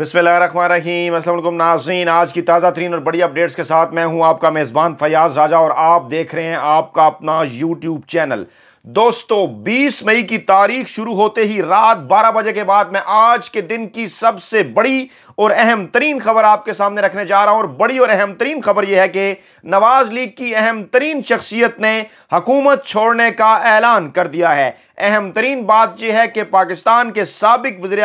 बिस्मिल्लाहिर्रहमानिर्रहीम अस्सलाम नाजीन आज की ताज़ा तरीन और बड़ी अपडेट्स के साथ मैं हूं आपका मेज़बान फयाज राजा और आप देख रहे हैं आपका अपना यूट्यूब चैनल दोस्तों 20 मई की तारीख शुरू होते ही रात 12 बजे के बाद मैं आज के दिन की सबसे बड़ी और अहम तरीन खबर आपके सामने रखने जा रहा हूं और बड़ी और अहम तरीन खबर यह है कि नवाज लीग की अहम तरीन शख्सियत ने हकूमत छोड़ने का ऐलान कर दिया है अहम तरीन बात यह है कि पाकिस्तान के सबक वजी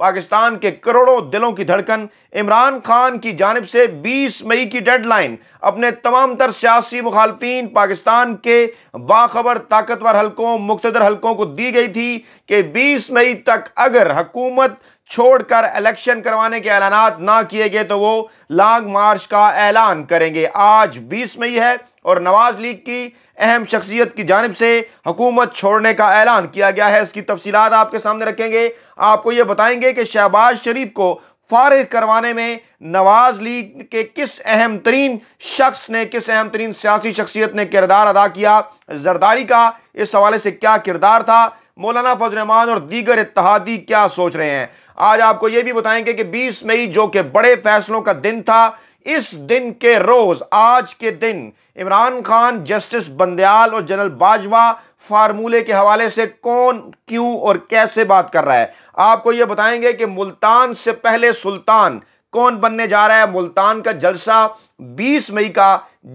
पाकिस्तान के करोड़ों दिलों की धड़कन इमरान खान की जानब से 20 मई की डेडलाइन अपने तमाम तर सियासी मुखालफी पाकिस्तान के बाखबर ताकतवर हलकों मुख्तर हलकों को दी गई थी कि 20 मई तक अगर हकूमत छोड़कर इलेक्शन करवाने के ऐलान ना किए गए तो वो लॉन्ग मार्च का ऐलान करेंगे आज बीस मई है और नवाज लीग की अहम शख्सियत की जानब से हुकूमत छोड़ने का ऐलान किया गया है इसकी तफसीत आपके सामने रखेंगे आपको ये बताएंगे कि शहबाज शरीफ को फारिग करवाने में नवाज लीग के किस अहम तरीन शख्स ने किस अहम तरीन सियासी शख्सियत ने किरदार अदा किया जरदारी का इस हवाले से क्या किरदार था मौलाना फजरमान और दीगर इतिहादी क्या सोच रहे हैं आज आपको यह भी बताएंगे कि 20 मई जो कि बड़े फैसलों का दिन था इस दिन के रोज आज के दिन इमरान खान जस्टिस बंदयाल और जनरल बाजवा फार्मूले के हवाले से कौन क्यों और कैसे बात कर रहा है आपको यह बताएंगे कि मुल्तान से पहले सुल्तान कौन बनने जा रहा है मुल्तान का जलसा 20 मई का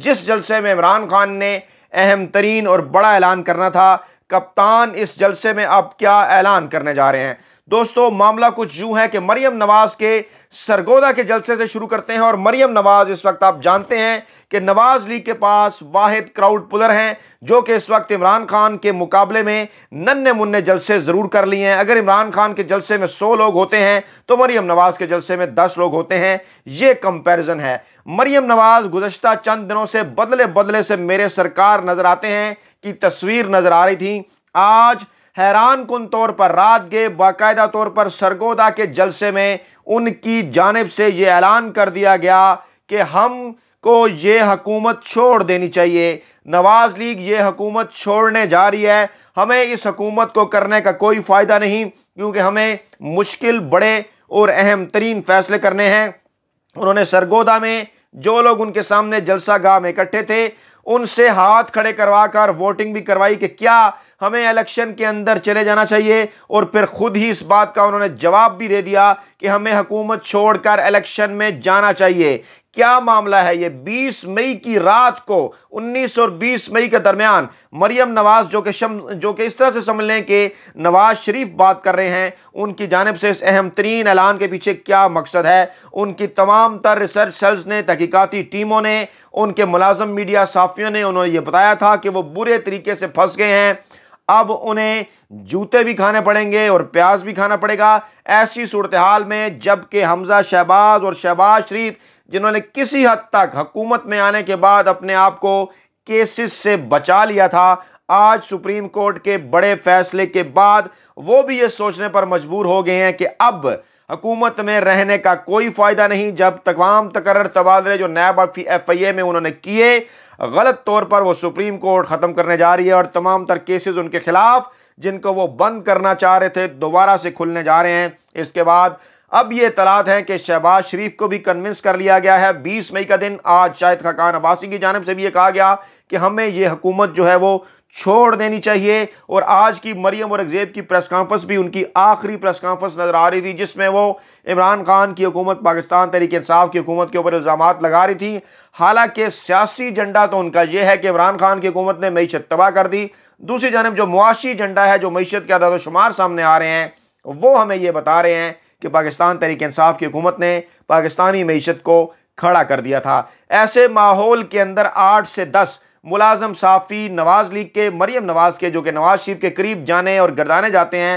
जिस जलसे में इमरान खान ने अहम तरीन और बड़ा ऐलान करना था कप्तान इस जलसे में अब क्या ऐलान करने जा रहे हैं दोस्तों मामला कुछ यूं है कि मरियम नवाज के सरगोदा के जलसे से शुरू करते हैं और मरियम नवाज इस वक्त आप जानते हैं कि नवाज लीग के पास वाहिद क्राउड पुलर हैं जो कि इस वक्त इमरान खान के मुकाबले में नन्हे मुन्ने जलसे ज़रूर कर लिए हैं अगर इमरान खान के जलसे में सौ लोग होते हैं तो मरियम नवाज के जलसे में दस लोग होते हैं ये कंपेरिजन है मरियम नवाज गुजशत चंद दिनों से बदले बदले से मेरे सरकार नज़र आते हैं की तस्वीर नज़र आ रही थी आज हैरान कन तौर पर रात गए बाकायदा तौर पर सरगोदा के जलसे में उनकी जानब से ये ऐलान कर दिया गया कि हम को ये हकूमत छोड़ देनी चाहिए नवाज़ लीग ये हकूमत छोड़ने जा रही है हमें इस हकूमत को करने का कोई फ़ायदा नहीं क्योंकि हमें मुश्किल बड़े और अहम तरीन फैसले करने हैं उन्होंने सरगोदा में जो लोग उनके सामने जलसा गाह में इकट्ठे थे उनसे हाथ खड़े करवाकर वोटिंग भी करवाई कि क्या हमें इलेक्शन के अंदर चले जाना चाहिए और फिर खुद ही इस बात का उन्होंने जवाब भी दे दिया कि हमें हुकूमत छोड़कर इलेक्शन में जाना चाहिए क्या मामला है ये 20 मई की रात को 19 और 20 मई के दरमियान मरियम नवाज जो कि शम जो कि इस तरह से समझ लें कि नवाज शरीफ बात कर रहे हैं उनकी जानब से इस अहम तरीन ऐलान के पीछे क्या मकसद है उनकी तमाम तर रिसर्च सेल्स ने तहकीकती टीमों ने उनके मुलाजम मीडिया साफियों ने उन्होंने ये बताया था कि वो बुरे तरीके से फंस गए हैं अब उन्हें जूते भी खाने पड़ेंगे और प्याज भी खाना पड़ेगा ऐसी सूरत हाल में जबकि हमजा शहबाज और शहबाज शरीफ जिन्होंने किसी हद तक हुकूमत में आने के बाद अपने आप को केसेस से बचा लिया था आज सुप्रीम कोर्ट के बड़े फैसले के बाद वो भी ये सोचने पर मजबूर हो गए हैं कि अब हकूमत में रहने का कोई फ़ायदा नहीं जब तमाम तकर तबादले जो नैब एफ आई ए में उन्होंने किए गलत तौर पर वो सुप्रीम कोर्ट ख़त्म करने जा रही है और तमाम तर केसेज उनके खिलाफ जिनको वो बंद करना चाह रहे थे दोबारा से खुलने जा रहे हैं इसके बाद अब ये इतलात है कि शहबाज शरीफ को भी कन्विंस कर लिया गया है बीस मई का दिन आज शायद खकान अब्बासी की जानब से भी ये कहा गया कि हमें ये हुकूमत जो है वो छोड़ देनी चाहिए और आज की मरियम और अगजेब की प्रेस कॉन्फ्रेंस भी उनकी आखिरी प्रेस कॉन्फ्रेंस नज़र आ रही थी जिसमें वो इमरान खान की हुकूमत पाकिस्तान तरीके इंसाफ की हुकूमत के ऊपर इल्ज़ाम लगा रही थी हालांकि सियासी एजेंडा तो उनका यह है कि इमरान खान की हुकूमत ने मीशत तबाह कर दी दूसरी जानब जो मुआशी एजेंडा है जो मीशत के अदाद शुमार सामने आ रहे हैं वो हमें ये बता रहे हैं कि पाकिस्तान तहरीक इंसाफ की हुकूमत ने पाकिस्तानी मीशत को खड़ा कर दिया था ऐसे माहौल के अंदर आठ से दस मुलाजम साफ़ी नवाज़ लीग के मरियम नवाज़ के जो कि नवाज शरीफ के करीब जाने और गर्दाने जाते हैं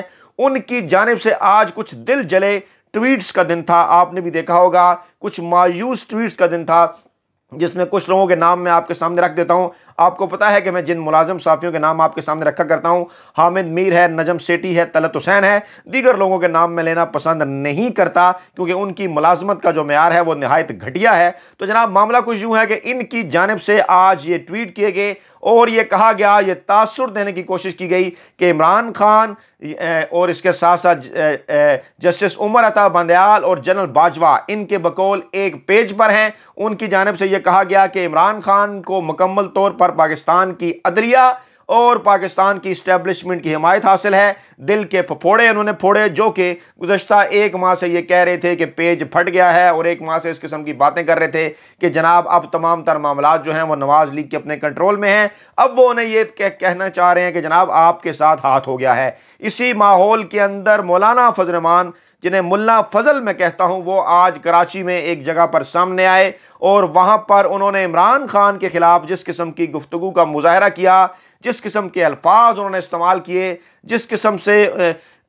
उनकी जानब से आज कुछ दिल जले ट्वीट्स का दिन था आपने भी देखा होगा कुछ मायूस ट्वीट्स का दिन था जिसमें कुछ लोगों के नाम मैं आपके सामने रख देता हूं आपको पता है कि मैं जिन मुलाजम साफियों के नाम आपके सामने रखा करता हूं हामिद मीर है नजम सेठी है तलत हुसैन है दीगर लोगों के नाम मैं लेना पसंद नहीं करता क्योंकि उनकी मुलाजमत का जो मैार है वो नहायत घटिया है तो जनाब मामला कुछ यूँ है कि इनकी जानब से आज ये ट्वीट किए गए और ये कहा गया ये तासर देने की कोशिश की गई कि इमरान खान और इसके साथ साथ जस्टिस उमर अता बंदयाल और जनरल बाजवा इनके बकौल एक पेज पर हैं उनकी जानब से यह कहा गया कि इमरान खान को मुकम्मल तौर पर पाकिस्तान की अदलिया और पाकिस्तान की इस्टेबलिशमेंट की हिमायत हासिल है दिल के फोड़े उन्होंने फोड़े जो कि गुजशत एक माह से ये कह रहे थे कि पेज फट गया है और एक माह से इस किस्म की बातें कर रहे थे कि जनाब अब तमाम तर मामला जो हैं वो नवाज़ लीग के अपने कंट्रोल में हैं अब वो उन्हें ये कह, कहना चाह रहे हैं कि जनाब आपके साथ हाथ हो गया है इसी माहौल के अंदर मौलाना फजरमान जिन्हें मुल्ला फजल मैं कहता हूँ वो आज कराची में एक जगह पर सामने आए और वहाँ पर उन्होंने इमरान खान के ख़िलाफ़ जिस किस्म की गुफ्तु का मुजाहरा किया जिस किस्म के अल्फाज उन्होंने इस्तेमाल किए जिस किस्म से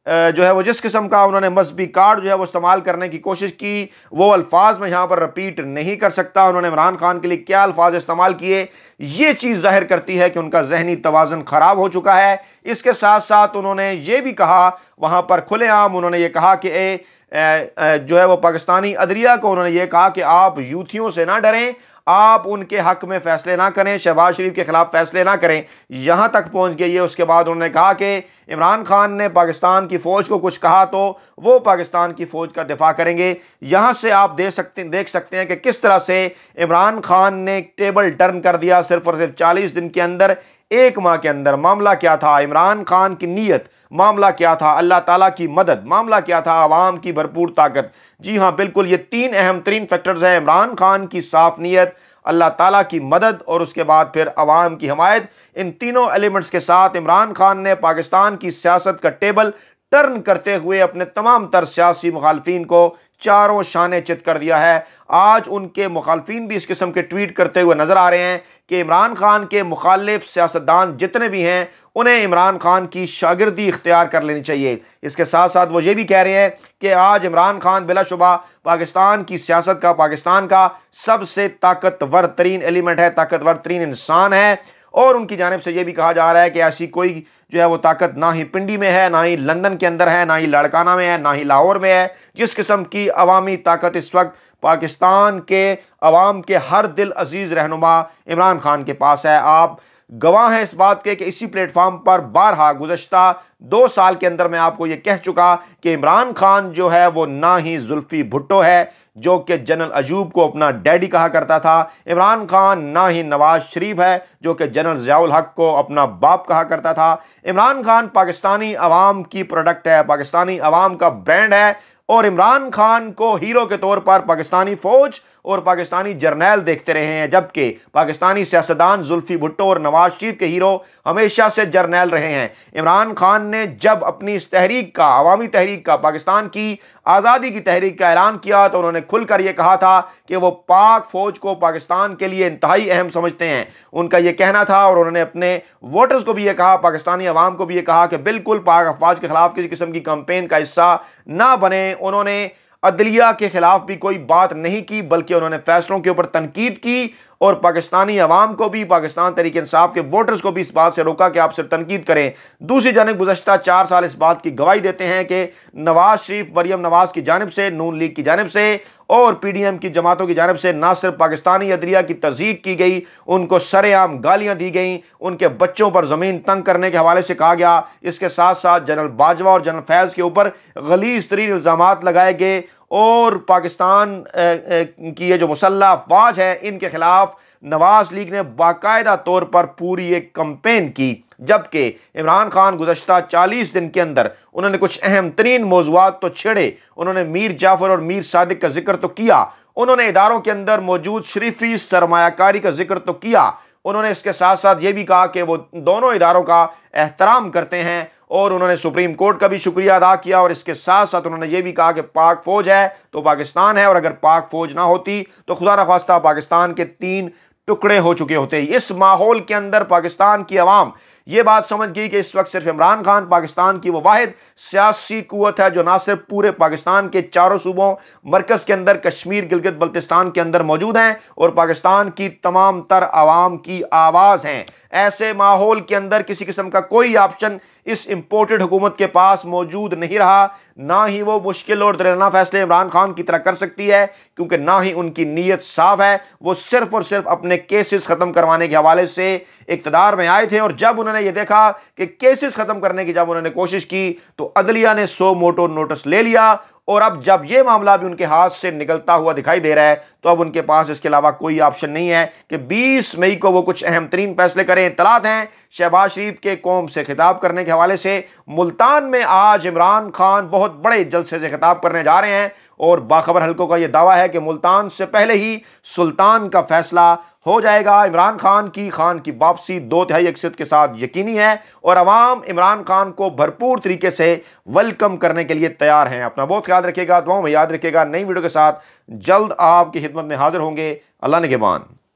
जो है वो जिस किस्म का उन्होंने मजहबी कार्ड जो है वो इस्तेमाल करने की कोशिश की वो अल्फाज में यहाँ पर रिपीट नहीं कर सकता उन्होंने इमरान खान के लिए क्या अल्फाज इस्तेमाल किए ये चीज़ जाहिर करती है कि उनका जहनी तोज़न ख़राब हो चुका है इसके साथ साथ उन्होंने ये भी कहा वहाँ पर खुलेआम उन्होंने ये कहा कि ए जो है वो पाकिस्तानी अदरिया को उन्होंने ये कहा कि आप यूथियों से ना डरें आप उनके हक में फैसले ना करें शहबाज शरीफ के ख़िलाफ़ फैसले ना करें यहाँ तक पहुँच गई है उसके बाद उन्होंने कहा कि इमरान खान ने पाकिस्तान की फ़ौज को कुछ कहा तो वो पाकिस्तान की फ़ौज का दिफा करेंगे यहाँ से आप देख सकते देख सकते हैं कि किस तरह से इमरान खान ने टेबल टर्न कर दिया सिर्फ और सिर्फ चालीस दिन के अंदर एक माह के अंदर मामला क्या था इमरान खान की नीयत मामला क्या था अल्लाह ताला की मदद मामला क्या था आवाम की भरपूर ताकत जी हाँ बिल्कुल ये तीन अहम तरीन फैक्टर्स हैं इमरान खान की साफ नीयत अल्लाह ताला की मदद और उसके बाद फिर आवाम की हमायत इन तीनों एलिमेंट्स के साथ इमरान खान ने पाकिस्तान की सियासत का टेबल टर्न करते हुए अपने तमाम तर सियासी मुखालफी को चारों शान चित कर दिया है आज उनके मुखालफी भी इस किस्म के ट्वीट करते हुए नज़र आ रहे हैं कि इमरान खान के मुखालिफ सियासतदान जितने भी हैं उन्हें इमरान खान की शागिर्दी इख्तियार कर लेनी चाहिए इसके साथ साथ वो ये भी कह रहे हैं कि आज इमरान खान बिलाशुबा पाकिस्तान की सियासत का पाकिस्तान का सबसे ताकतवर तरीन एलिमेंट है ताकतवर तरीन इंसान है और उनकी जानब से यह भी कहा जा रहा है कि ऐसी कोई जो है वो ताकत ना ही पिंडी में है ना ही लंदन के अंदर है ना ही लाड़काना में है ना ही लाहौर में है जिस किस्म की अवामी ताकत इस वक्त पाकिस्तान के अवाम के हर दिल अजीज़ रहनुमा इमरान खान के पास है आप गवाह हैं इस बात के कि इसी प्लेटफॉर्म पर बारहा गुजशत दो साल के अंदर मैं आपको यह कह चुका कि इमरान खान जो है वो ना ही जुल्फ़ी भुट्टो है जो कि जनरल अजूब को अपना डैडी कहा करता था इमरान खान ना ही नवाज शरीफ है जो कि जनरल जयाउल हक को अपना बाप कहा करता था इमरान खान पाकिस्तानी अवाम की प्रोडक्ट है पाकिस्तानी अवाम का ब्रांड है और इमरान खान को हीरो के तौर पर पाकिस्तानी फ़ौज और पाकिस्तानी जर्नैल देखते रहे हैं जबकि पाकिस्तानी सियासतदान जुल्फी भुट्टो और नवाज शरीफ के हीरो हमेशा से जर्नैल रहे हैं इमरान खान ने जब अपनी इस तहरीक का अवामी तहरीक का पाकिस्तान की आज़ादी की तहरीक का ऐलान किया तो उन्होंने खुलकर यह कहा था कि वो पाक फ़ौज को पाकिस्तान के लिए इंतहाई अहम समझते हैं उनका यह कहना था और उन्होंने अपने वोटर्स को भी यह कहा पाकिस्तानी अवाम को भी यह कहा कि बिल्कुल पाक अफवाज के खिलाफ किसी किस्म की कंपेन का हिस्सा ना बने उन्होंने अदलिया के खिलाफ भी कोई बात नहीं की बल्कि उन्होंने फैसलों के ऊपर तनकीद की और पाकिस्तानी अवाम को भी पाकिस्तान तरीके इंसाफ के वोटर्स को भी इस बात से रोका कि आप सिर्फ तनकीद करें दूसरी जानब गुजशत चार साल इस बात की गवाही देते हैं कि नवाज शरीफ मरियम नवाज की जानब से नून लीग की जानब से और पी डी एम की जमातों की जानब से ना सिर्फ पाकिस्तानी अदलिया की तजीक की गई उनको सरेआम गालियाँ दी गई उनके बच्चों पर ज़मीन तंग करने के हवाले से कहा गया इसके साथ साथ जनरल बाजवा और जनरल फैज़ के ऊपर गलीज तरीन इल्ज़ाम लगाए गए और पाकिस्तान की ये जो मुसल्ह अफवाज है इनके ख़िलाफ़ नवाज़ लीग ने बाकायदा तौर पर पूरी एक कंपेन की जबकि इमरान खान गुजशत चालीस दिन के अंदर उन्होंने कुछ अहम तरीन मौजूद तो छेड़े उन्होंने मीर जाफ़र और मीर सादिक का जिक्र तो किया उन्होंने इदारों के अंदर मौजूद शरीफी सरमाकारी का जिक्र तो किया उन्होंने इसके साथ साथ ये भी कहा कि वो दोनों इदारों का एहतराम करते हैं और उन्होंने सुप्रीम कोर्ट का भी शुक्रिया अदा किया और इसके साथ साथ उन्होंने ये भी कहा कि पाक फ़ौज है तो पाकिस्तान है और अगर पाक फ़ौज ना होती तो खुदा नखास्ता पाकिस्तान के तीन टुकड़े हो चुके होते इस माहौल के अंदर पाकिस्तान की आवाम ये बात समझ गई कि इस वक्त सिर्फ इमरान खान पाकिस्तान की वो वाद सियासी कुत है जो ना सिर्फ पूरे पाकिस्तान के चारों सूबों मरकज़ के अंदर कश्मीर गिलगित बल्तिस्तान के अंदर मौजूद हैं और पाकिस्तान की तमाम तर आवाम की आवाज़ हैं ऐसे माहौल के अंदर किसी किस्म का कोई ऑप्शन इस इम्पोर्टेड हुकूमत के पास मौजूद नहीं रहा ना ही वो मुश्किल और दरना फैसले इमरान खान की तरह कर सकती है क्योंकि ना ही उनकी नीयत साफ है वो सिर्फ और सिर्फ अपने केसेस ख़त्म करवाने के हवाले से इकतदार में आए थे और जब उन्होंने ने यह देखा कि केसेस खत्म करने की जब उन्होंने कोशिश की तो अदलिया ने सो मोटो नोटिस ले लिया और अब जब ये मामला भी उनके हाथ से निकलता हुआ दिखाई दे रहा है तो अब उनके पास इसके अलावा कोई ऑप्शन नहीं है कि 20 मई को वो कुछ अहम तरीन फैसले करें इतलात हैं शहबाज शरीफ के कौम से खिताब करने के हवाले से मुल्तान में आज इमरान खान बहुत बड़े जलसे से खिताब करने जा रहे हैं और बाखबर हल्कों का यह दावा है कि मुल्तान से पहले ही सुल्तान का फैसला हो जाएगा इमरान खान की खान की वापसी दो तिहाई अक्सियत के साथ यकीनी है और आवाम इमरान खान को भरपूर तरीके से वेलकम करने के लिए तैयार हैं अपना बहुत ख्याल याद रखेगा दुआओं में याद रखेगा नई वीडियो के साथ जल्द आपकी खिदमत में हाजिर होंगे अल्लाह ने के